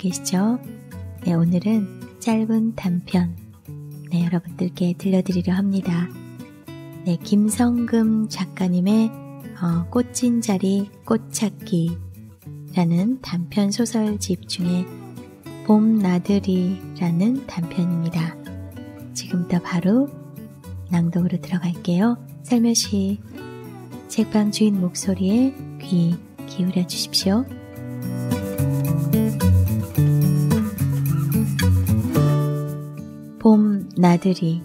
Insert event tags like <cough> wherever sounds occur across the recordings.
계시죠? 네, 오늘은 짧은 단편. 네, 여러분들께 들려드리려 합니다. 네, 김성금 작가님의 어, 꽃진 자리 꽃찾기라는 단편 소설집 중에 봄 나들이라는 단편입니다. 지금부터 바로 낭독으로 들어갈게요. 살며시 책방 주인 목소리에 귀 기울여 주십시오. 나들이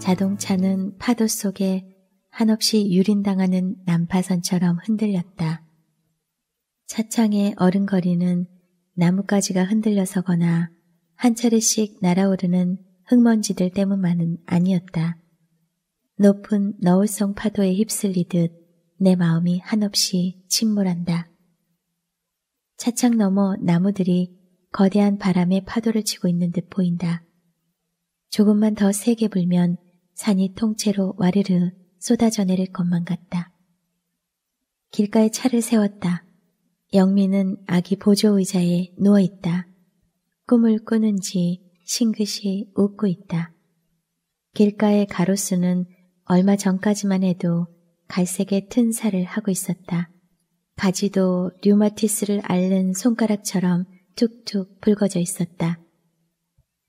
자동차는 파도 속에 한없이 유린당하는 난파선처럼 흔들렸다. 차창의 어른거리는 나뭇가지가 흔들려서거나 한 차례씩 날아오르는 흙먼지들 때문만은 아니었다. 높은 너울성 파도에 휩쓸리듯 내 마음이 한없이 침몰한다. 차창 너머 나무들이 거대한 바람에 파도를 치고 있는 듯 보인다. 조금만 더 세게 불면 산이 통째로 와르르 쏟아져 내릴 것만 같다. 길가에 차를 세웠다. 영민은 아기 보조 의자에 누워 있다. 꿈을 꾸는지 싱긋이 웃고 있다. 길가의 가로수는 얼마 전까지만 해도 갈색의 튼 살을 하고 있었다. 바지도 류마티스를 앓는 손가락처럼 툭툭 붉어져 있었다.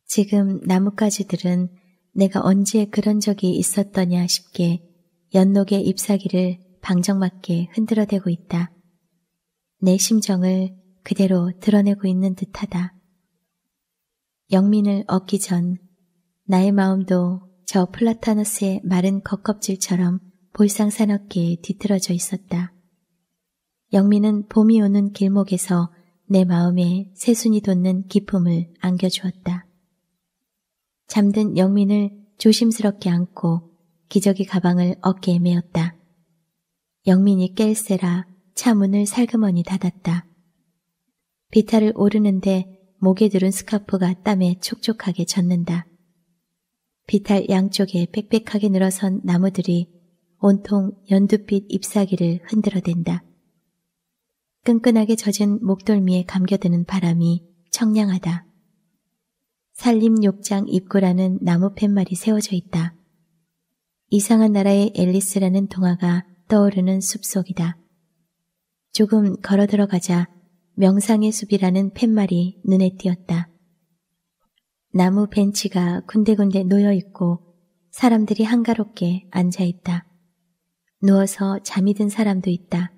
지금 나뭇가지들은 내가 언제 그런 적이 있었더냐 싶게 연록의 잎사귀를 방정맞게 흔들어대고 있다. 내 심정을 그대로 드러내고 있는 듯하다. 영민을 얻기 전 나의 마음도 저 플라타너스의 마른 겉껍질처럼 볼상사납게 뒤틀어져 있었다. 영민은 봄이 오는 길목에서 내 마음에 새순이 돋는 기품을 안겨주었다. 잠든 영민을 조심스럽게 안고 기저귀 가방을 어깨에 메었다. 영민이 깰세라 차 문을 살그머니 닫았다. 비탈을 오르는데 목에 들은 스카프가 땀에 촉촉하게 젖는다. 비탈 양쪽에 빽빽하게 늘어선 나무들이 온통 연두빛 잎사귀를 흔들어댄다. 끈끈하게 젖은 목돌미에 감겨드는 바람이 청량하다. 산림욕장 입구라는 나무 팻말이 세워져 있다. 이상한 나라의 앨리스라는 동화가 떠오르는 숲속이다. 조금 걸어 들어가자 명상의 숲이라는 팻말이 눈에 띄었다. 나무 벤치가 군데군데 놓여 있고 사람들이 한가롭게 앉아 있다. 누워서 잠이 든 사람도 있다.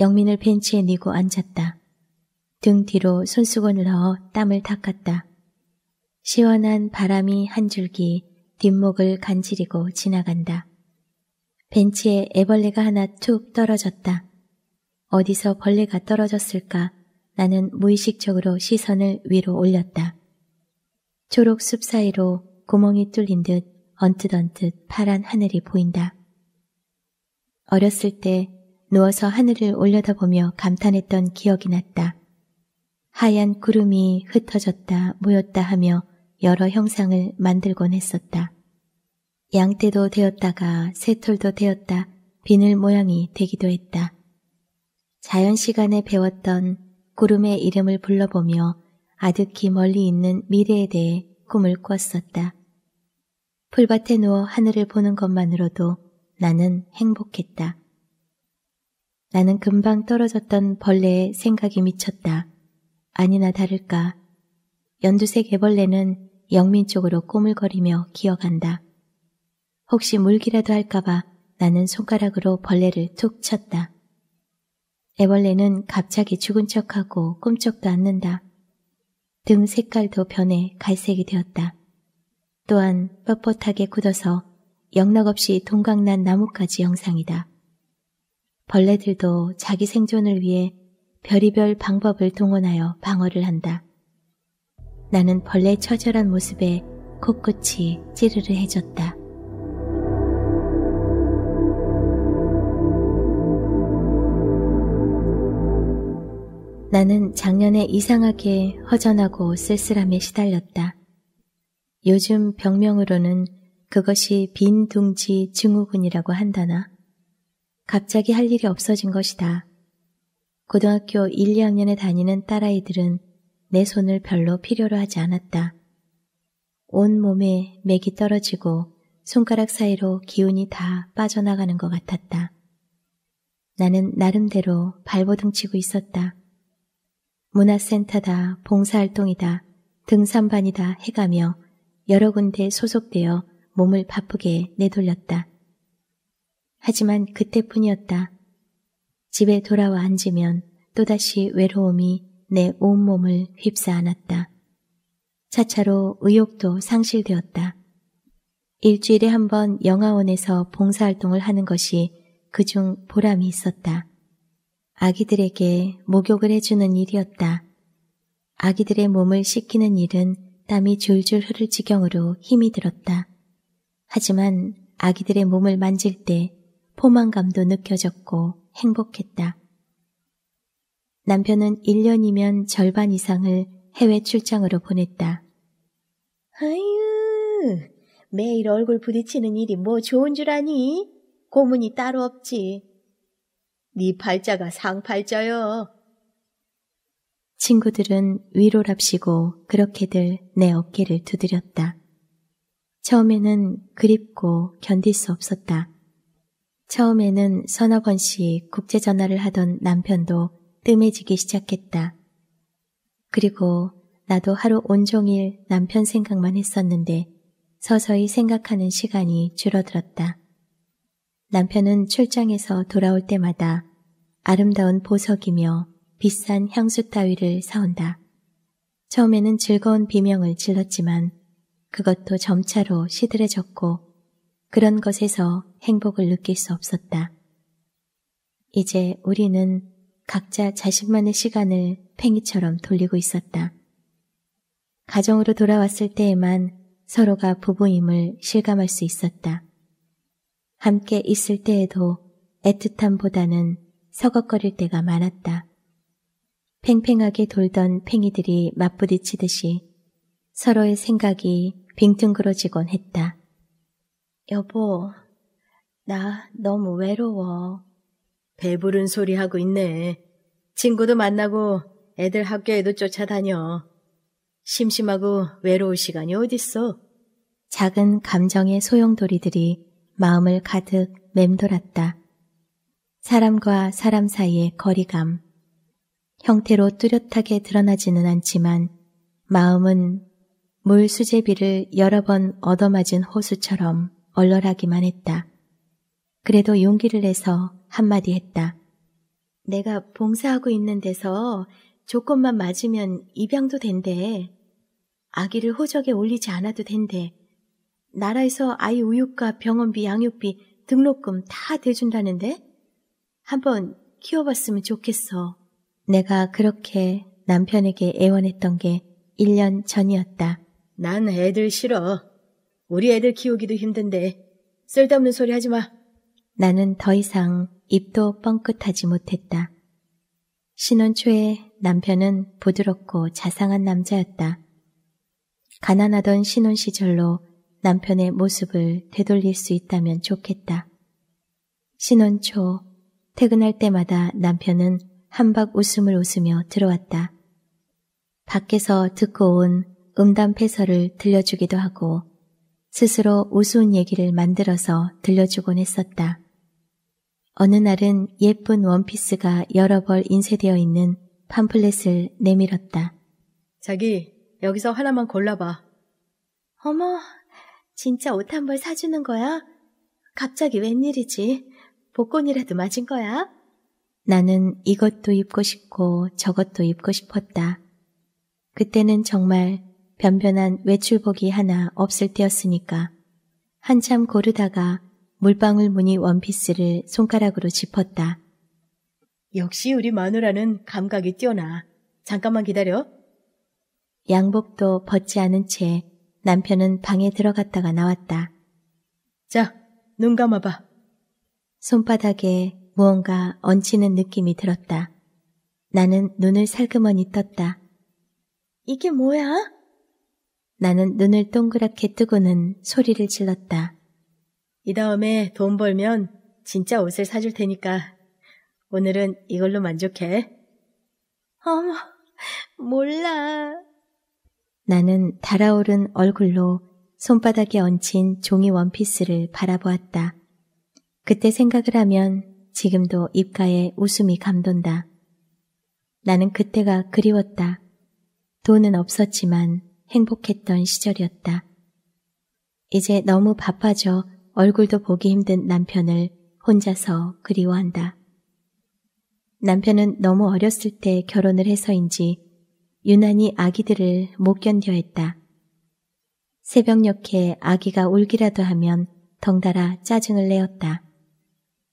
영민을 벤치에 니고 앉았다. 등 뒤로 손수건을 넣어 땀을 닦았다. 시원한 바람이 한 줄기 뒷목을 간지리고 지나간다. 벤치에 애벌레가 하나 툭 떨어졌다. 어디서 벌레가 떨어졌을까 나는 무의식적으로 시선을 위로 올렸다. 초록 숲 사이로 구멍이 뚫린 듯 언뜻언뜻 파란 하늘이 보인다. 어렸을 때 누워서 하늘을 올려다보며 감탄했던 기억이 났다. 하얀 구름이 흩어졌다 모였다 하며 여러 형상을 만들곤 했었다. 양떼도 되었다가 새털도 되었다 비늘 모양이 되기도 했다. 자연 시간에 배웠던 구름의 이름을 불러보며 아득히 멀리 있는 미래에 대해 꿈을 꾸었었다 풀밭에 누워 하늘을 보는 것만으로도 나는 행복했다. 나는 금방 떨어졌던 벌레의 생각이 미쳤다. 아니나 다를까. 연두색 애벌레는 영민 쪽으로 꼬물거리며 기어간다. 혹시 물기라도 할까봐 나는 손가락으로 벌레를 툭 쳤다. 애벌레는 갑자기 죽은 척하고 꿈쩍도 않는다. 등 색깔도 변해 갈색이 되었다. 또한 뻣뻣하게 굳어서 영락없이 동강난 나뭇가지 영상이다. 벌레들도 자기 생존을 위해 별의별 방법을 동원하여 방어를 한다. 나는 벌레 처절한 모습에 코끝이 찌르르해졌다. 나는 작년에 이상하게 허전하고 쓸쓸함에 시달렸다. 요즘 병명으로는 그것이 빈 둥지 증후군이라고 한다나. 갑자기 할 일이 없어진 것이다. 고등학교 1, 2학년에 다니는 딸아이들은 내 손을 별로 필요로 하지 않았다. 온 몸에 맥이 떨어지고 손가락 사이로 기운이 다 빠져나가는 것 같았다. 나는 나름대로 발버둥 치고 있었다. 문화센터다, 봉사활동이다, 등산반이다 해가며 여러 군데 소속되어 몸을 바쁘게 내돌렸다. 하지만 그때뿐이었다. 집에 돌아와 앉으면 또다시 외로움이 내 온몸을 휩싸 안았다. 차차로 의욕도 상실되었다. 일주일에 한 번 영화원에서 봉사활동을 하는 것이 그중 보람이 있었다. 아기들에게 목욕을 해주는 일이었다. 아기들의 몸을 씻기는 일은 땀이 줄줄 흐를 지경으로 힘이 들었다. 하지만 아기들의 몸을 만질 때 포만감도 느껴졌고 행복했다. 남편은 1년이면 절반 이상을 해외 출장으로 보냈다. 아유, 매일 얼굴 부딪히는 일이 뭐 좋은 줄 아니? 고문이 따로 없지. 네 팔자가 상팔자요 친구들은 위로랍시고 그렇게들 내 어깨를 두드렸다. 처음에는 그립고 견딜 수 없었다. 처음에는 서너 번씩 국제전화를 하던 남편도 뜸해지기 시작했다. 그리고 나도 하루 온종일 남편 생각만 했었는데 서서히 생각하는 시간이 줄어들었다. 남편은 출장에서 돌아올 때마다 아름다운 보석이며 비싼 향수 따위를 사온다. 처음에는 즐거운 비명을 질렀지만 그것도 점차로 시들해졌고 그런 것에서 행복을 느낄 수 없었다. 이제 우리는 각자 자신만의 시간을 팽이처럼 돌리고 있었다. 가정으로 돌아왔을 때에만 서로가 부부임을 실감할 수 있었다. 함께 있을 때에도 애틋함보다는 서걱거릴 때가 많았다. 팽팽하게 돌던 팽이들이 맞부딪히듯이 서로의 생각이 빙둥그러지곤 했다. 여보, 나 너무 외로워. 배부른 소리 하고 있네. 친구도 만나고 애들 학교에도 쫓아다녀. 심심하고 외로울 시간이 어딨어? 작은 감정의 소용돌이들이 마음을 가득 맴돌았다. 사람과 사람 사이의 거리감. 형태로 뚜렷하게 드러나지는 않지만 마음은 물 수제비를 여러 번 얻어맞은 호수처럼 얼얼하기만 했다. 그래도 용기를 내서 한마디 했다. 내가 봉사하고 있는 데서 조건만 맞으면 입양도 된대. 아기를 호적에 올리지 않아도 된대. 나라에서 아이 우유과 병원비, 양육비, 등록금 다 대준다는데? 한번 키워봤으면 좋겠어. 내가 그렇게 남편에게 애원했던 게 1년 전이었다. 난 애들 싫어. 우리 애들 키우기도 힘든데 쓸데없는 소리 하지 마. 나는 더 이상 입도 뻥끗하지 못했다. 신혼 초에 남편은 부드럽고 자상한 남자였다. 가난하던 신혼 시절로 남편의 모습을 되돌릴 수 있다면 좋겠다. 신혼 초 퇴근할 때마다 남편은 한박 웃음을 웃으며 들어왔다. 밖에서 듣고 온 음담패설을 들려주기도 하고 스스로 우스운 얘기를 만들어서 들려주곤 했었다. 어느 날은 예쁜 원피스가 여러 벌 인쇄되어 있는 팜플렛을 내밀었다. 자기, 여기서 하나만 골라봐. 어머, 진짜 옷 한 벌 사주는 거야? 갑자기 웬일이지? 복권이라도 맞은 거야? 나는 이것도 입고 싶고 저것도 입고 싶었다. 그때는 정말 변변한 외출복이 하나 없을 때였으니까 한참 고르다가 물방울 무늬 원피스를 손가락으로 짚었다. 역시 우리 마누라는 감각이 뛰어나. 잠깐만 기다려. 양복도 벗지 않은 채 남편은 방에 들어갔다가 나왔다. 자, 눈 감아봐. 손바닥에 무언가 얹히는 느낌이 들었다. 나는 눈을 살그머니 떴다. 이게 뭐야? 나는 눈을 동그랗게 뜨고는 소리를 질렀다. 이 다음에 돈 벌면 진짜 옷을 사줄 테니까 오늘은 이걸로 만족해. 어머, 몰라. 나는 달아오른 얼굴로 손바닥에 얹힌 종이 원피스를 바라보았다. 그때 생각을 하면 지금도 입가에 웃음이 감돈다. 나는 그때가 그리웠다. 돈은 없었지만 행복했던 시절이었다. 이제 너무 바빠져 얼굴도 보기 힘든 남편을 혼자서 그리워한다. 남편은 너무 어렸을 때 결혼을 해서인지 유난히 아기들을 못 견뎌 했다. 새벽녘에 아기가 울기라도 하면 덩달아 짜증을 내었다.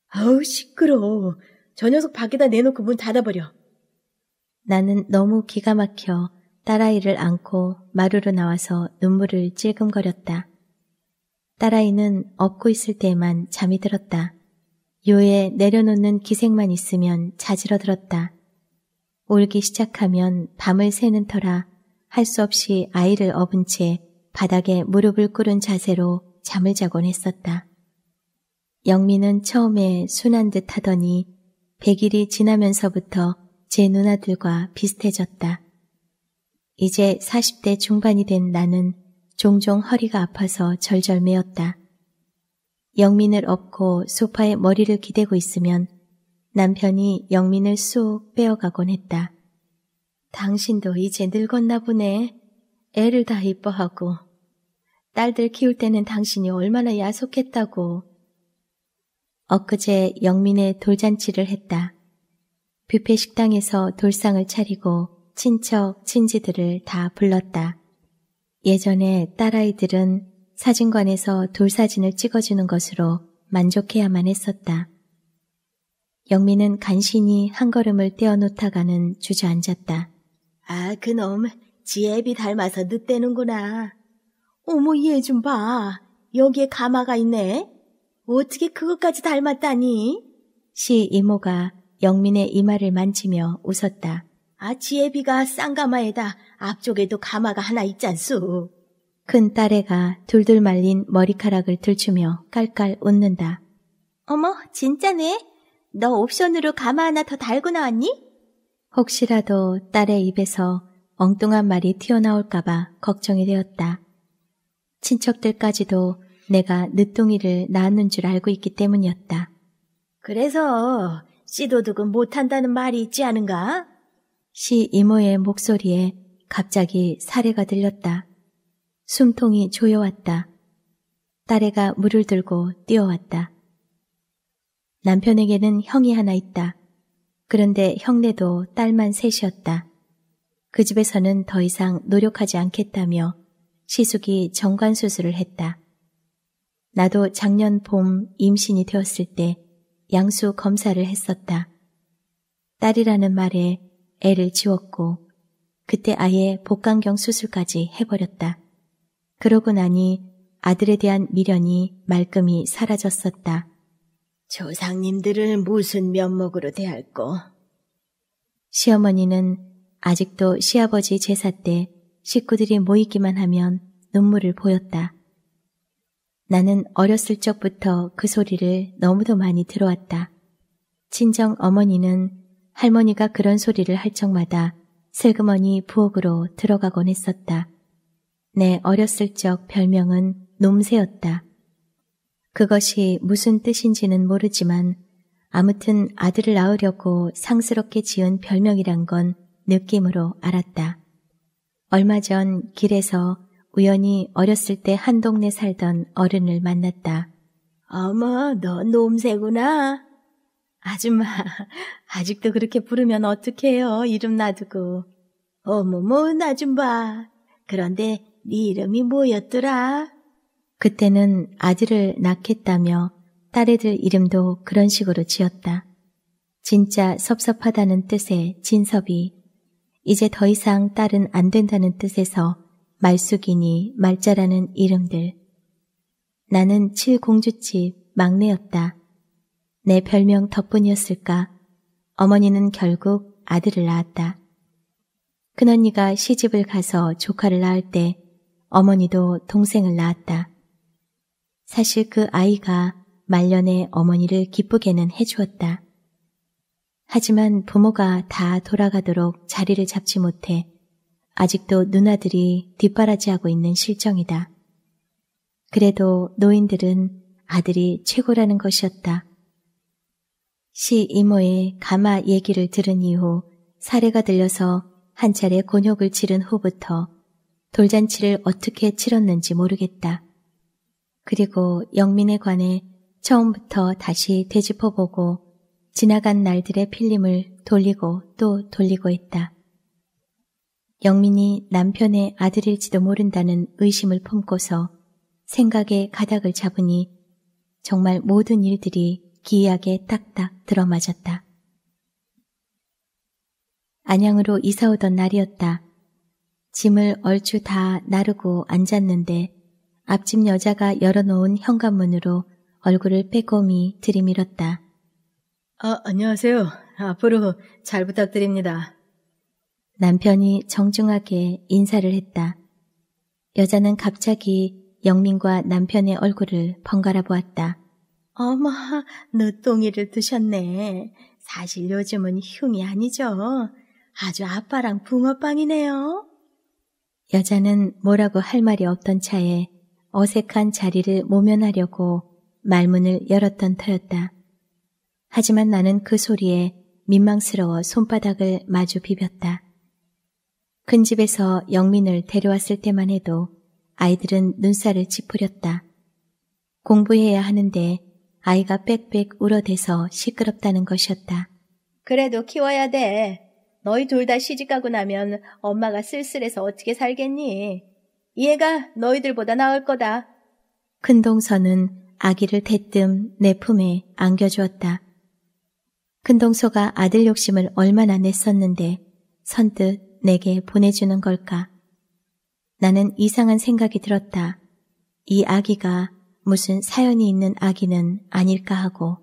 아우 시끄러워. 저 녀석 밖에다 내놓고 문 닫아버려. 나는 너무 기가 막혀 딸아이를 안고 마루로 나와서 눈물을 찔끔거렸다 딸아이는 업고 있을 때에만 잠이 들었다. 요에 내려놓는 기생만 있으면 자지러 들었다. 울기 시작하면 밤을 새는 터라 할 수 없이 아이를 업은 채 바닥에 무릎을 꿇은 자세로 잠을 자곤 했었다. 영미는 처음에 순한 듯 하더니 100일이 지나면서부터 제 누나들과 비슷해졌다. 이제 40대 중반이 된 나는 종종 허리가 아파서 절절매었다. 영민을 업고 소파에 머리를 기대고 있으면 남편이 영민을 쏙 빼어가곤 했다. 당신도 이제 늙었나 보네. 애를 다 이뻐하고. 딸들 키울 때는 당신이 얼마나 야속했다고. 엊그제 영민의 돌잔치를 했다. 뷔페 식당에서 돌상을 차리고 친척, 친지들을 다 불렀다. 예전에 딸아이들은 사진관에서 돌사진을 찍어주는 것으로 만족해야만 했었다. 영미는 간신히 한 걸음을 떼어놓다가는 주저앉았다. 아, 그놈, 지애비 닮아서 늦대는구나. 어머, 얘 좀 봐. 여기에 가마가 있네. 어떻게 그것까지 닮았다니? 시 이모가 영민의 이마를 만지며 웃었다. 아 지혜비가 쌍가마에다 앞쪽에도 가마가 하나 있잖수. 큰 딸애가 둘둘 말린 머리카락을 들추며 깔깔 웃는다. 어머 진짜네. 너 옵션으로 가마 하나 더 달고 나왔니? 혹시라도 딸의 입에서 엉뚱한 말이 튀어나올까봐 걱정이 되었다. 친척들까지도 내가 늦둥이를 낳는 줄 알고 있기 때문이었다. 그래서 씨도둑은 못한다는 말이 있지 않은가? 시 이모의 목소리에 갑자기 사례가 들렸다. 숨통이 조여왔다. 딸애가 물을 들고 뛰어왔다. 남편에게는 형이 하나 있다. 그런데 형네도 딸만 셋이었다. 그 집에서는 더 이상 노력하지 않겠다며 시숙이 정관수술을 했다. 나도 작년 봄 임신이 되었을 때 양수 검사를 했었다. 딸이라는 말에 애를 지웠고 그때 아예 복강경 수술까지 해버렸다. 그러고 나니 아들에 대한 미련이 말끔히 사라졌었다. 조상님들을 무슨 면목으로 대할꼬? 시어머니는 아직도 시아버지 제사 때 식구들이 모이기만 하면 눈물을 보였다. 나는 어렸을 적부터 그 소리를 너무도 많이 들어왔다. 친정 어머니는 할머니가 그런 소리를 할 적마다 슬그머니 부엌으로 들어가곤 했었다. 내 어렸을 적 별명은 놈새였다. 그것이 무슨 뜻인지는 모르지만 아무튼 아들을 낳으려고 상스럽게 지은 별명이란 건 느낌으로 알았다. 얼마 전 길에서 우연히 어렸을 때 한 동네 살던 어른을 만났다. 어머, 너 놈새구나. 아줌마, 아직도 그렇게 부르면 어떡해요, 이름 놔두고. 어머머, 나 좀 봐. 그런데 네 이름이 뭐였더라? 그때는 아들을 낳겠다며 딸애들 이름도 그런 식으로 지었다. 진짜 섭섭하다는 뜻의 진섭이 이제 더 이상 딸은 안 된다는 뜻에서 말숙이니 말자라는 이름들. 나는 칠공주집 막내였다. 내 별명 덕분이었을까? 어머니는 결국 아들을 낳았다. 큰언니가 시집을 가서 조카를 낳을 때 어머니도 동생을 낳았다. 사실 그 아이가 말년에 어머니를 기쁘게는 해주었다. 하지만 부모가 다 돌아가도록 자리를 잡지 못해 아직도 누나들이 뒷바라지하고 있는 실정이다. 그래도 노인들은 아들이 최고라는 것이었다. 시 이모의 가마 얘기를 들은 이후 사례가 들려서 한 차례 곤욕을 치른 후부터 돌잔치를 어떻게 치렀는지 모르겠다. 그리고 영민에 관해 처음부터 다시 되짚어보고 지나간 날들의 필름을 돌리고 또 돌리고 있다. 영민이 남편의 아들일지도 모른다는 의심을 품고서 생각에 가닥을 잡으니 정말 모든 일들이 기이하게 딱딱 들어맞았다. 안양으로 이사오던 날이었다. 짐을 얼추 다 나르고 앉았는데 앞집 여자가 열어놓은 현관문으로 얼굴을 빼꼼히 들이밀었다. 아, 안녕하세요. 앞으로 잘 부탁드립니다. 남편이 정중하게 인사를 했다. 여자는 갑자기 영민과 남편의 얼굴을 번갈아 보았다. 어머, 늦둥이를 드셨네. 사실 요즘은 흉이 아니죠. 아주 아빠랑 붕어빵이네요. 여자는 뭐라고 할 말이 없던 차에 어색한 자리를 모면하려고 말문을 열었던 터였다. 하지만 나는 그 소리에 민망스러워 손바닥을 마주 비볐다. 큰 집에서 영민을 데려왔을 때만 해도 아이들은 눈살을 찌푸렸다. 공부해야 하는데 아이가 빽빽 울어대서 시끄럽다는 것이었다. 그래도 키워야 돼. 너희 둘 다 시집가고 나면 엄마가 쓸쓸해서 어떻게 살겠니? 얘가 너희들보다 나을 거다. 큰동서는 아기를 대뜸 내 품에 안겨주었다. 큰동서가 아들 욕심을 얼마나 냈었는데 선뜻 내게 보내주는 걸까? 나는 이상한 생각이 들었다. 이 아기가 무슨 사연이 있는 아기는 아닐까 하고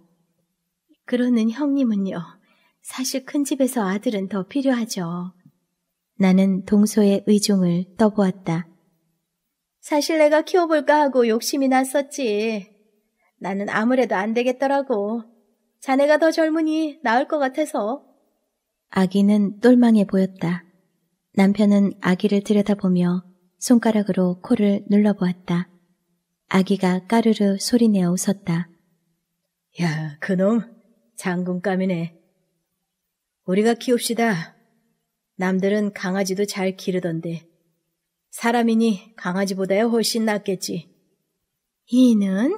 그러는 형님은요. 사실 큰 집에서 아들은 더 필요하죠. 나는 동서의 의중을 떠보았다. 사실 내가 키워볼까 하고 욕심이 났었지. 나는 아무래도 안 되겠더라고. 자네가 더 젊으니 나을 것 같아서. 아기는 똘망해 보였다. 남편은 아기를 들여다보며 손가락으로 코를 눌러보았다. 아기가 까르르 소리내어 웃었다. 야, 그놈, 장군감이네. 우리가 키웁시다. 남들은 강아지도 잘 기르던데. 사람이니 강아지보다야 훨씬 낫겠지. 이는?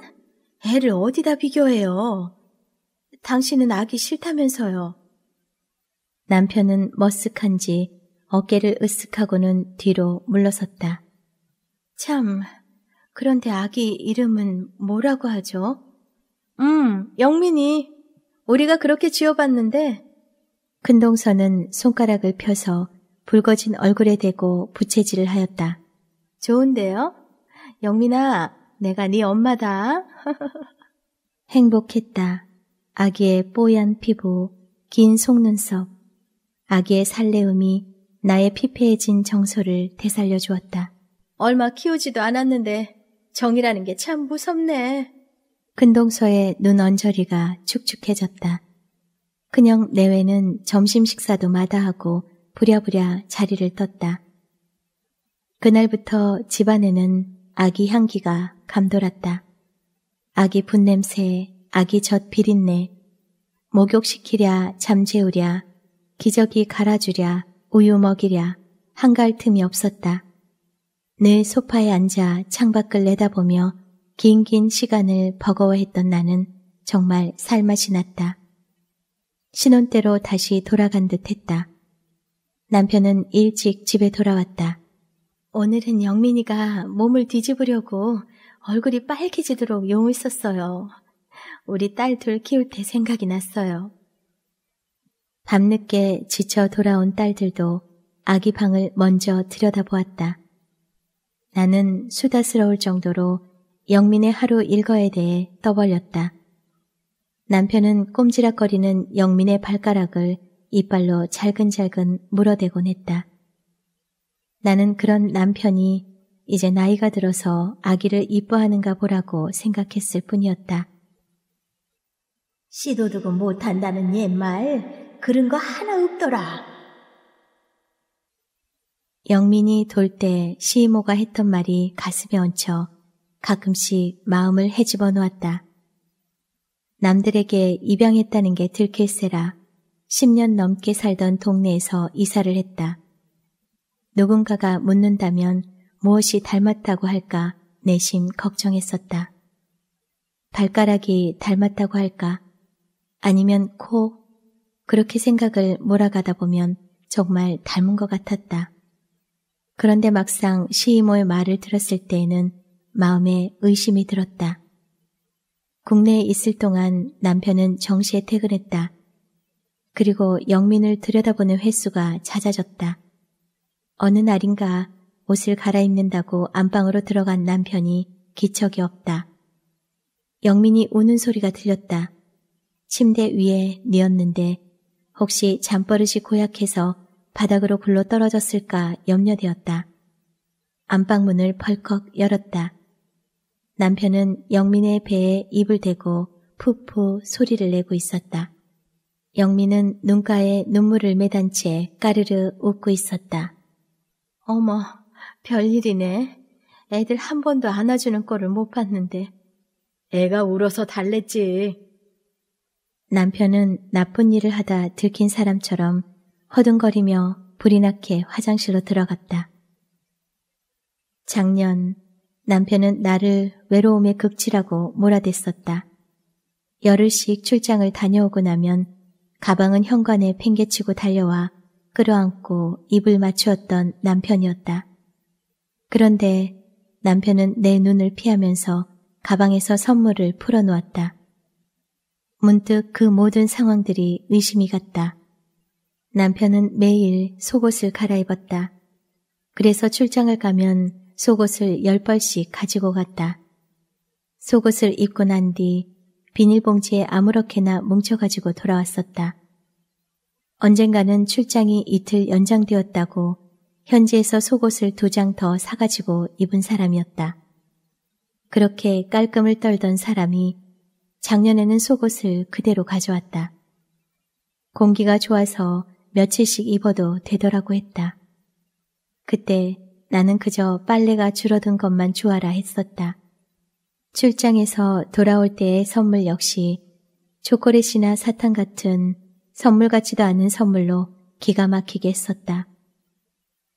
애를 어디다 비교해요? 당신은 아기 싫다면서요. 남편은 머쓱한지 어깨를 으쓱하고는 뒤로 물러섰다. 참, 그런데 아기 이름은 뭐라고 하죠? 음, 영민이. 우리가 그렇게 지어봤는데. 큰동서는 손가락을 펴서 붉어진 얼굴에 대고 부채질을 하였다. 좋은데요? 영민아, 내가 네 엄마다. <laughs> 행복했다. 아기의 뽀얀 피부, 긴 속눈썹, 아기의 살레음이 나의 피폐해진 정서를 되살려 주었다. 얼마 키우지도 않았는데 정이라는 게 참 무섭네. 근동서의 눈 언저리가 축축해졌다. 그냥 내외는 점심 식사도 마다하고 부랴부랴 자리를 떴다. 그날부터 집안에는 아기 향기가 감돌았다. 아기 분냄새, 아기 젖 비린내, 목욕시키랴, 잠재우랴, 기저귀 갈아주랴, 우유 먹이랴, 한갈 틈이 없었다. 늘 소파에 앉아 창밖을 내다보며 긴긴 시간을 버거워했던 나는 정말 살맛이 났다. 신혼 때로 다시 돌아간 듯 했다. 남편은 일찍 집에 돌아왔다. 오늘은 영민이가 몸을 뒤집으려고 얼굴이 빨개지도록 용을 썼어요. 우리 딸 둘 키울 때 생각이 났어요. 밤늦게 지쳐 돌아온 딸들도 아기 방을 먼저 들여다보았다. 나는 수다스러울 정도로 영민의 하루 일과에 대해 떠벌렸다. 남편은 꼼지락거리는 영민의 발가락을 이빨로 잘근잘근 물어대곤 했다. 나는 그런 남편이 이제 나이가 들어서 아기를 이뻐하는가 보라고 생각했을 뿐이었다. 시도 두고 못한다는 옛말 그런 거 하나 없더라. 영민이 돌 때 시이모가 했던 말이 가슴에 얹혀 가끔씩 마음을 헤집어 놓았다. 남들에게 입양했다는 게 들킬세라 10년 넘게 살던 동네에서 이사를 했다. 누군가가 묻는다면 무엇이 닮았다고 할까 내심 걱정했었다. 발가락이 닮았다고 할까 아니면 코 그렇게 생각을 몰아가다 보면 정말 닮은 것 같았다. 그런데 막상 시이모의 말을 들었을 때에는 마음에 의심이 들었다. 국내에 있을 동안 남편은 정시에 퇴근했다. 그리고 영민을 들여다보는 횟수가 잦아졌다. 어느 날인가 옷을 갈아입는다고 안방으로 들어간 남편이 기척이 없다. 영민이 우는 소리가 들렸다. 침대 위에 뉘었는데 혹시 잠버릇이 고약해서 바닥으로 굴러 떨어졌을까 염려되었다. 안방문을 펄컥 열었다. 남편은 영민의 배에 입을 대고 푸푸 소리를 내고 있었다. 영민은 눈가에 눈물을 매단 채 까르르 웃고 있었다. 어머, 별일이네. 애들 한 번도 안아주는 꼴을 못 봤는데. 애가 울어서 달랬지. 남편은 나쁜 일을 하다 들킨 사람처럼 허둥거리며 불이 나게 화장실로 들어갔다. 작년 남편은 나를 외로움의 극치라고 몰아댔었다. 열흘씩 출장을 다녀오고 나면 가방은 현관에 팽개치고 달려와 끌어안고 입을 맞추었던 남편이었다. 그런데 남편은 내 눈을 피하면서 가방에서 선물을 풀어놓았다. 문득 그 모든 상황들이 의심이 갔다. 남편은 매일 속옷을 갈아입었다. 그래서 출장을 가면 속옷을 열 벌씩 가지고 갔다. 속옷을 입고 난 뒤 비닐봉지에 아무렇게나 뭉쳐가지고 돌아왔었다. 언젠가는 출장이 이틀 연장되었다고 현지에서 속옷을 두 장 더 사가지고 입은 사람이었다. 그렇게 깔끔을 떨던 사람이 작년에는 속옷을 그대로 가져왔다. 공기가 좋아서 며칠씩 입어도 되더라고 했다. 그때 나는 그저 빨래가 줄어든 것만 주하라 했었다. 출장에서 돌아올 때의 선물 역시 초콜릿이나 사탕 같은 선물 같지도 않은 선물로 기가 막히게 썼다.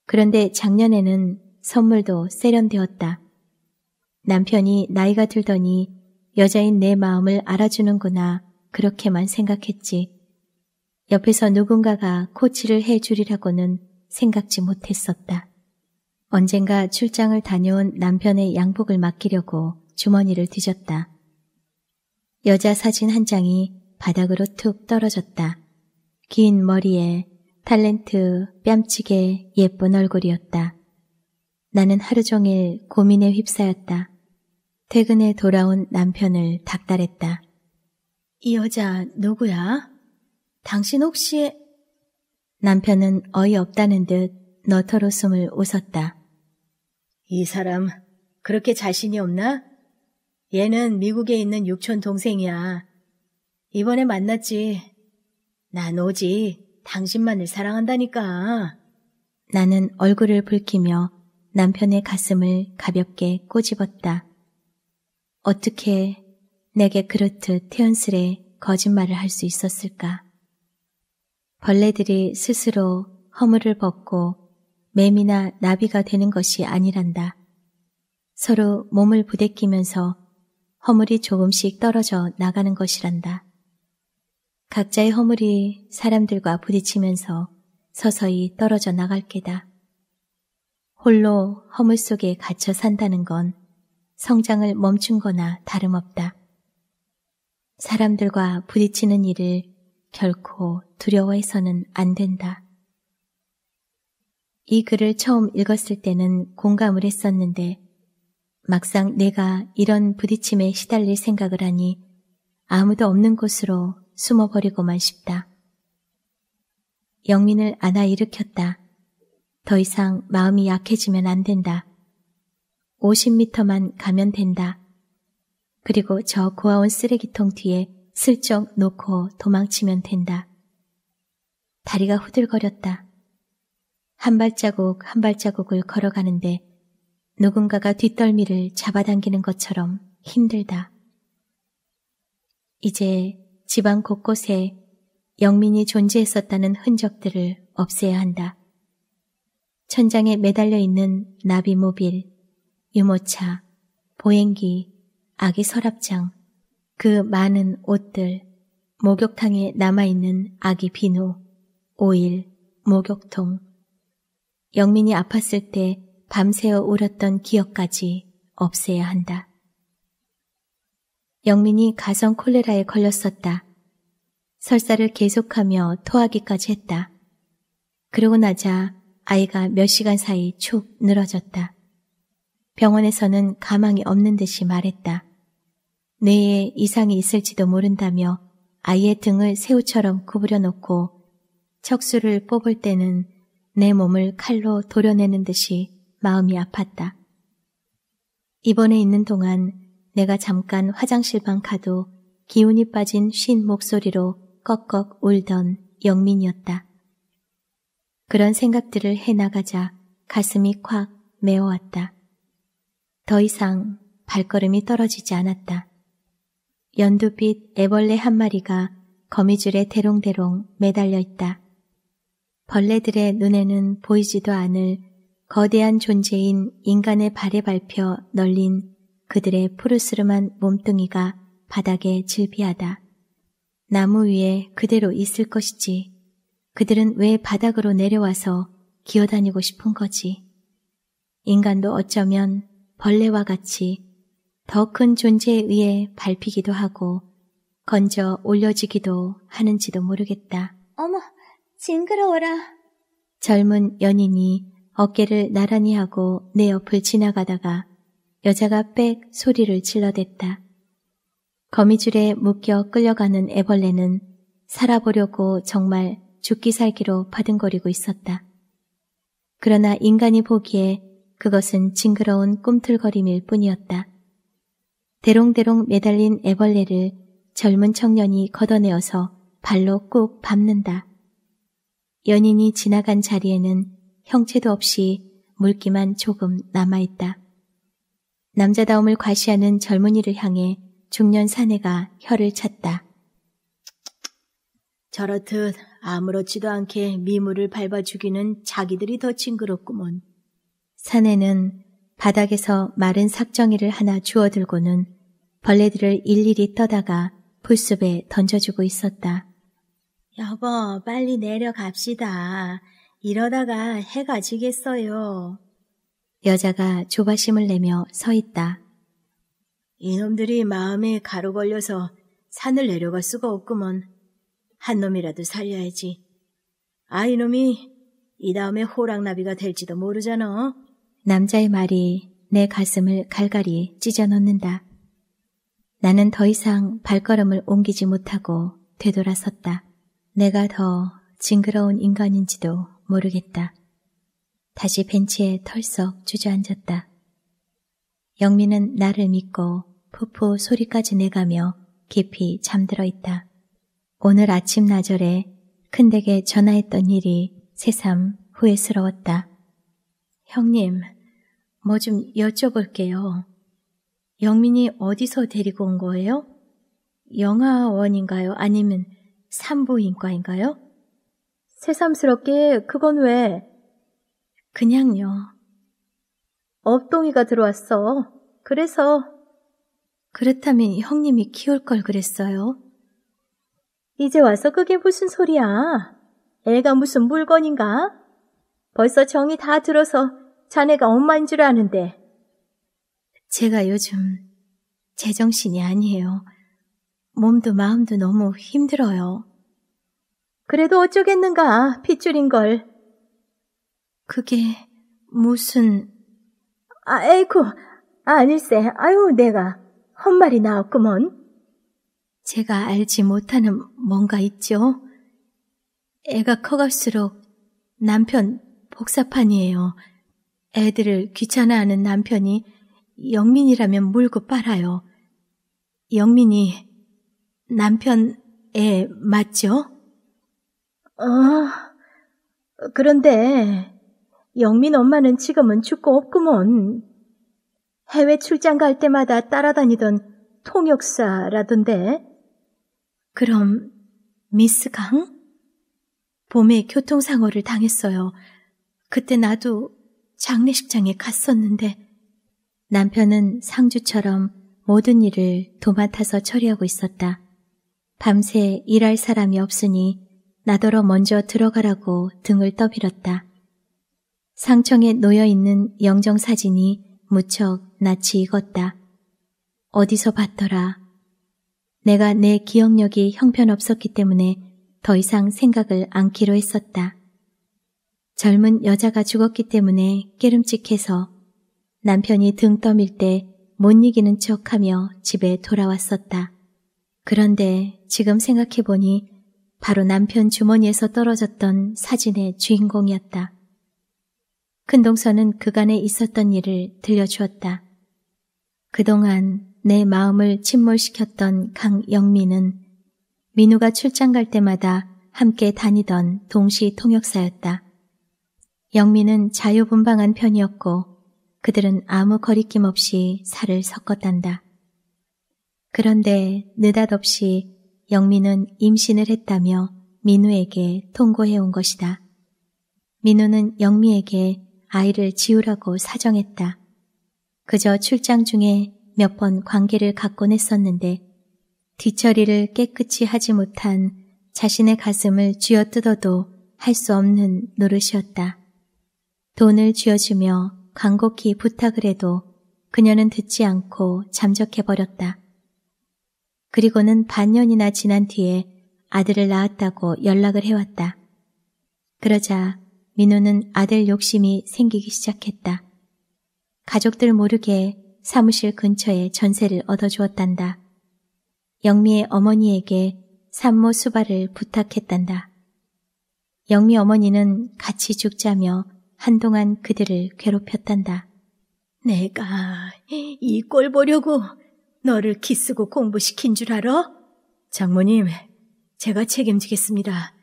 그런데 작년에는 선물도 세련되었다. 남편이 나이가 들더니 여자인 내 마음을 알아주는구나 그렇게만 생각했지. 옆에서 누군가가 코치를 해주리라고는 생각지 못했었다. 언젠가 출장을 다녀온 남편의 양복을 맡기려고 주머니를 뒤졌다. 여자 사진 한 장이 바닥으로 툭 떨어졌다. 긴 머리에 탤런트 뺨치게 예쁜 얼굴이었다. 나는 하루 종일 고민에 휩싸였다. 퇴근에 돌아온 남편을 닥달했다. 이 여자 누구야? 당신 혹시 남편은 어이없다는 듯 너터로 숨을 웃었다. 이 사람 그렇게 자신이 없나? 얘는 미국에 있는 육촌 동생이야. 이번에 만났지. 난 오직 당신만을 사랑한다니까. 나는 얼굴을 붉히며 남편의 가슴을 가볍게 꼬집었다. 어떻게 내게 그렇듯 태연스레 거짓말을 할 수 있었을까? 벌레들이 스스로 허물을 벗고 매미나 나비가 되는 것이 아니란다. 서로 몸을 부대끼면서 허물이 조금씩 떨어져 나가는 것이란다. 각자의 허물이 사람들과 부딪히면서 서서히 떨어져 나갈 게다. 홀로 허물 속에 갇혀 산다는 건 성장을 멈춘 거나 다름없다. 사람들과 부딪히는 일을 결코 두려워해서는 안 된다. 이 글을 처음 읽었을 때는 공감을 했었는데 막상 내가 이런 부딪힘에 시달릴 생각을 하니 아무도 없는 곳으로 숨어버리고만 싶다. 영민을 안아 일으켰다. 더 이상 마음이 약해지면 안 된다. 5 0미터만 가면 된다. 그리고 저 고아원 쓰레기통 뒤에 슬쩍 놓고 도망치면 된다. 다리가 후들거렸다. 한 발자국 한 발자국을 걸어가는데 누군가가 뒷덜미를 잡아당기는 것처럼 힘들다. 이제 지방 곳곳에 영민이 존재했었다는 흔적들을 없애야 한다. 천장에 매달려 있는 나비 모빌, 유모차, 보행기, 아기 서랍장, 그 많은 옷들, 목욕탕에 남아있는 아기 비누, 오일, 목욕통. 영민이 아팠을 때 밤새워 울었던 기억까지 없애야 한다. 영민이 가성 콜레라에 걸렸었다. 설사를 계속하며 토하기까지 했다. 그러고 나자 아이가 몇 시간 사이 축 늘어졌다. 병원에서는 가망이 없는 듯이 말했다. 뇌에 이상이 있을지도 모른다며 아이의 등을 새우처럼 구부려 놓고 척수를 뽑을 때는 내 몸을 칼로 도려내는 듯이 마음이 아팠다. 이번에 있는 동안 내가 잠깐 화장실 방 가도 기운이 빠진 쉰 목소리로 꺽꺽 울던 영민이었다. 그런 생각들을 해나가자 가슴이 콱 메어왔다. 더 이상 발걸음이 떨어지지 않았다. 연두빛 애벌레 한 마리가 거미줄에 대롱대롱 매달려 있다. 벌레들의 눈에는 보이지도 않을 거대한 존재인 인간의 발에 밟혀 널린 그들의 푸르스름한 몸뚱이가 바닥에 질비하다. 나무 위에 그대로 있을 것이지. 그들은 왜 바닥으로 내려와서 기어다니고 싶은 거지. 인간도 어쩌면 벌레와 같이 더큰 존재에 의해 밟히기도 하고 건져 올려지기도 하는지도 모르겠다. 어머, 징그러워라. 젊은 연인이 어깨를 나란히 하고 내 옆을 지나가다가 여자가 빽 소리를 질러댔다. 거미줄에 묶여 끌려가는 애벌레는 살아보려고 정말 죽기 살기로 바등거리고 있었다. 그러나 인간이 보기에 그것은 징그러운 꿈틀거림일 뿐이었다. 대롱대롱 매달린 애벌레를 젊은 청년이 걷어내어서 발로 꾹 밟는다. 연인이 지나간 자리에는 형체도 없이 물기만 조금 남아있다. 남자다움을 과시하는 젊은이를 향해 중년 사내가 혀를 찼다. 저렇듯 아무렇지도 않게 미물을 밟아 죽이는 자기들이 더 징그럽구먼. 사내는 바닥에서 마른 삭정이를 하나 주워들고는 벌레들을 일일이 떠다가 풀숲에 던져주고 있었다. 여보, 빨리 내려갑시다. 이러다가 해가 지겠어요. 여자가 조바심을 내며 서 있다. 이놈들이 마음에 가로 걸려서 산을 내려갈 수가 없구먼. 한 놈이라도 살려야지. 아, 이놈이 이 다음에 호랑나비가 될지도 모르잖아. 남자의 말이 내 가슴을 갈갈이 찢어놓는다 나는 더 이상 발걸음을 옮기지 못하고 되돌아섰다. 내가 더 징그러운 인간인지도 모르겠다. 다시 벤치에 털썩 주저앉았다. 영민은 나를 믿고 푸푸 소리까지 내가며 깊이 잠들어 있다. 오늘 아침 나절에 큰댁에 전화했던 일이 새삼 후회스러웠다. 형님, 뭐 좀 여쭤볼게요. 영민이 어디서 데리고 온 거예요? 영화원인가요 아니면 산부인과인가요? 새삼스럽게 그건 왜? 그냥요. 업동이가 들어왔어. 그래서 그렇다면 형님이 키울 걸 그랬어요. 이제 와서 그게 무슨 소리야? 애가 무슨 물건인가? 벌써 정이 다 들어서 자네가 엄마인 줄 아는데. 제가 요즘 제정신이 아니에요. 몸도 마음도 너무 힘들어요. 그래도 어쩌겠는가, 핏줄인걸. 그게 무슨... 아이고, 아, 아닐세. 아유, 내가 헛말이 나왔구먼. 제가 알지 못하는 뭔가 있죠? 애가 커갈수록 남편 복사판이에요. 애들을 귀찮아하는 남편이 영민이라면 물고 빨아요. 영민이 남편 애 맞죠? 어, 그런데 영민 엄마는 지금은 죽고 없구먼. 해외 출장 갈 때마다 따라다니던 통역사라던데. 그럼 미스 강? 봄에 교통사고를 당했어요. 그때 나도 장례식장에 갔었는데 남편은 상주처럼 모든 일을 도맡아서 처리하고 있었다. 밤새 일할 사람이 없으니 나더러 먼저 들어가라고 등을 떠밀었다. 상청에 놓여있는 영정사진이 무척 낯이 익었다. 어디서 봤더라. 내가 내 기억력이 형편없었기 때문에 더 이상 생각을 안기로 했었다. 젊은 여자가 죽었기 때문에 깨름칙해서 남편이 등 떠밀 때 못 이기는 척하며 집에 돌아왔었다. 그런데 지금 생각해보니 바로 남편 주머니에서 떨어졌던 사진의 주인공이었다. 큰동서는 그간에 있었던 일을 들려주었다. 그동안 내 마음을 침몰시켰던 강영민은 민우가 출장 갈 때마다 함께 다니던 동시 통역사였다. 영미는 자유분방한 편이었고 그들은 아무 거리낌 없이 살을 섞었단다. 그런데 느닷없이 영미는 임신을 했다며 민우에게 통고해온 것이다. 민우는 영미에게 아이를 지우라고 사정했다. 그저 출장 중에 몇 번 관계를 갖곤 했었는데 뒤처리를 깨끗이 하지 못한 자신의 가슴을 쥐어뜯어도 할 수 없는 노릇이었다. 돈을 쥐어주며 간곡히 부탁을 해도 그녀는 듣지 않고 잠적해버렸다. 그리고는 반년이나 지난 뒤에 아들을 낳았다고 연락을 해왔다. 그러자 민호는 아들 욕심이 생기기 시작했다. 가족들 모르게 사무실 근처에 전세를 얻어주었단다. 영미의 어머니에게 산모 수발을 부탁했단다. 영미 어머니는 같이 죽자며 한동안 그들을 괴롭혔단다. 내가 이 꼴 보려고 너를 키스고 공부시킨 줄 알아? 장모님, 제가 책임지겠습니다.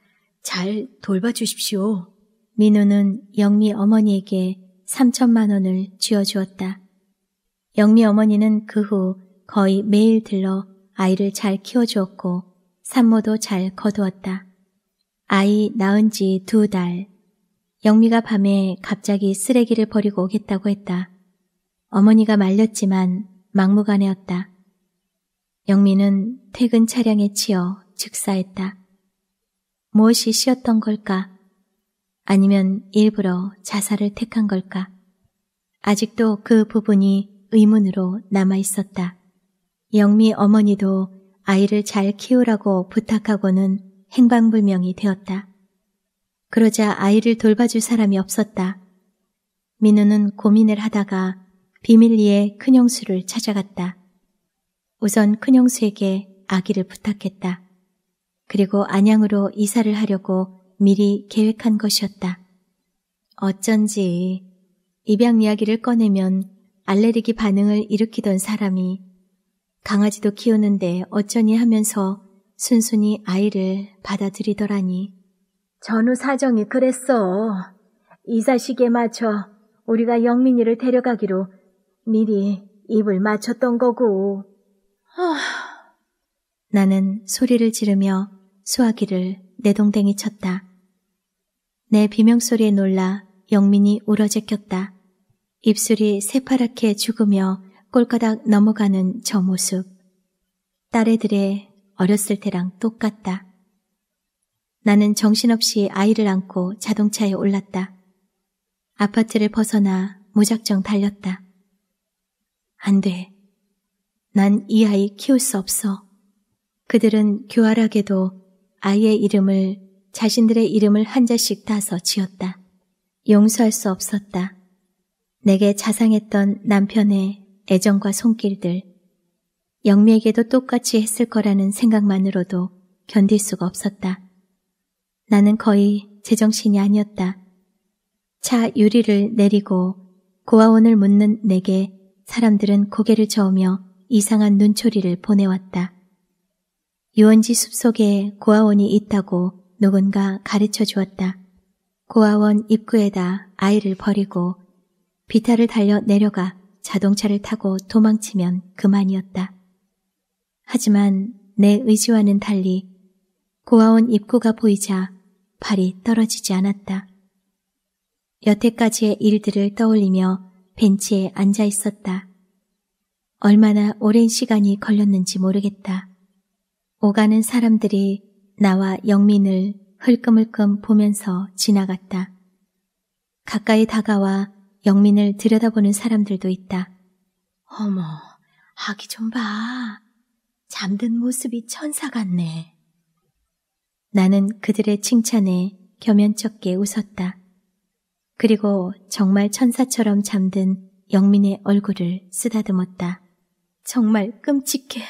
잘 돌봐주십시오. 민우는 영미 어머니에게 3천만 원을 쥐어주었다. 영미 어머니는 그 후 거의 매일 들러 아이를 잘 키워주었고 산모도 잘 거두었다. 아이 낳은 지 두 달, 영미가 밤에 갑자기 쓰레기를 버리고 오겠다고 했다. 어머니가 말렸지만 막무가내였다. 영미는 퇴근 차량에 치여 즉사했다. 무엇이 쉬었던 걸까? 아니면 일부러 자살을 택한 걸까? 아직도 그 부분이 의문으로 남아 있었다. 영미 어머니도 아이를 잘 키우라고 부탁하고는 행방불명이 되었다. 그러자 아이를 돌봐줄 사람이 없었다. 민우는 고민을 하다가 비밀리에 큰형수를 찾아갔다. 우선 큰형수에게 아기를 부탁했다. 그리고 안양으로 이사를 하려고 미리 계획한 것이었다. 어쩐지 입양 이야기를 꺼내면 알레르기 반응을 일으키던 사람이 강아지도 키우는데 어쩌니 하면서 순순히 아이를 받아들이더라니. 전우 사정이 그랬어. 이자식에 맞춰 우리가 영민이를 데려가기로 미리 입을 맞췄던 거고. 하... 아. 나는 소리를 지르며 수화기를 내동댕이 쳤다. 내 비명소리에 놀라 영민이 울어제꼈다. 입술이 새파랗게 죽으며 꼴가닥 넘어가는 저 모습. 딸애들의 어렸을 때랑 똑같다. 나는 정신없이 아이를 안고 자동차에 올랐다. 아파트를 벗어나 무작정 달렸다. 안 돼. 난 이 아이 키울 수 없어. 그들은 교활하게도 아이의 이름을 자신들의 이름을 한자씩 따서 지었다. 용서할 수 없었다. 내게 자상했던 남편의 애정과 손길들, 영미에게도 똑같이 했을 거라는 생각만으로도 견딜 수가 없었다. 나는 거의 제정신이 아니었다. 차 유리를 내리고 고아원을 묻는 내게 사람들은 고개를 저으며 이상한 눈초리를 보내왔다. 유원지 숲속에 고아원이 있다고 누군가 가르쳐 주었다. 고아원 입구에다 아이를 버리고 비타를 달려 내려가 자동차를 타고 도망치면 그만이었다. 하지만 내 의지와는 달리 고아원 입구가 보이자 발이 떨어지지 않았다. 여태까지의 일들을 떠올리며 벤치에 앉아 있었다. 얼마나 오랜 시간이 걸렸는지 모르겠다. 오가는 사람들이 나와 영민을 흘끔흘끔 보면서 지나갔다. 가까이 다가와 영민을 들여다보는 사람들도 있다. 어머, 하기좀 봐. 잠든 모습이 천사 같네. 나는 그들의 칭찬에 겸연쩍게 웃었다. 그리고 정말 천사처럼 잠든 영민의 얼굴을 쓰다듬었다. 정말 끔찍해.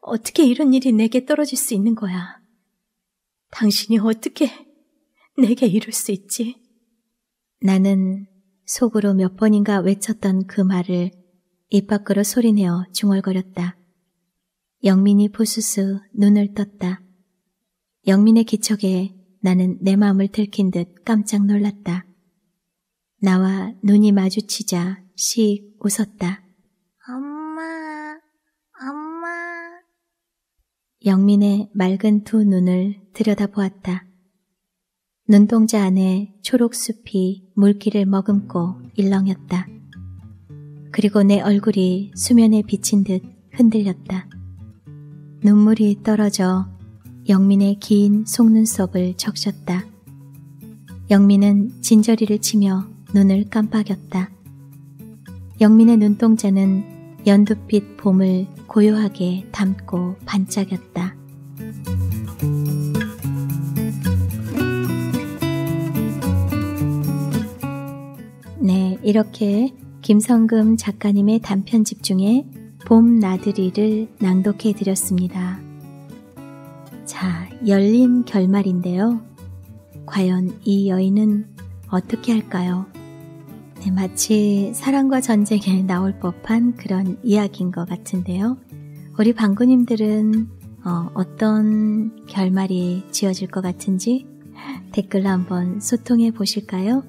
어떻게 이런 일이 내게 떨어질 수 있는 거야? 당신이 어떻게 내게 이룰 수 있지? 나는 속으로 몇 번인가 외쳤던 그 말을 입 밖으로 소리내어 중얼거렸다. 영민이 부스스 눈을 떴다. 영민의 기척에 나는 내 마음을 들킨 듯 깜짝 놀랐다. 나와 눈이 마주치자 씩 웃었다. 엄마, 엄마. 영민의 맑은 두 눈을 들여다보았다. 눈동자 안에 초록숲이 물기를 머금고 일렁였다. 그리고 내 얼굴이 수면에 비친 듯 흔들렸다. 눈물이 떨어져 영민의 긴 속눈썹을 적셨다. 영민은 진저리를 치며 눈을 깜빡였다. 영민의 눈동자는 연두빛 봄을 고요하게 담고 반짝였다. 네, 이렇게 김성금 작가님의 단편집 중에 봄 나들이를 낭독해 드렸습니다. 다 열린 결말인데요. 과연 이 여인은 어떻게 할까요? 네, 마치 사랑과 전쟁에 나올 법한 그런 이야기인 것 같은데요. 우리 방구님들은 어, 떤 결말이 지어질 것 같은지 댓글로 한번 소통해 보실까요?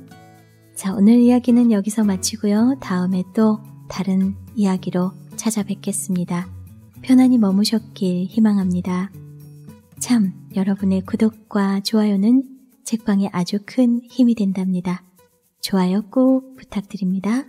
자, 오늘 이야기는 여기서 마치고요. 다음에 또 다른 이야기로 찾아뵙겠습니다. 편안히 머무셨길 희망합니다. 참, 여러분의 구독과 좋아요는 책방에 아주 큰 힘이 된답니다. 좋아요 꼭 부탁드립니다.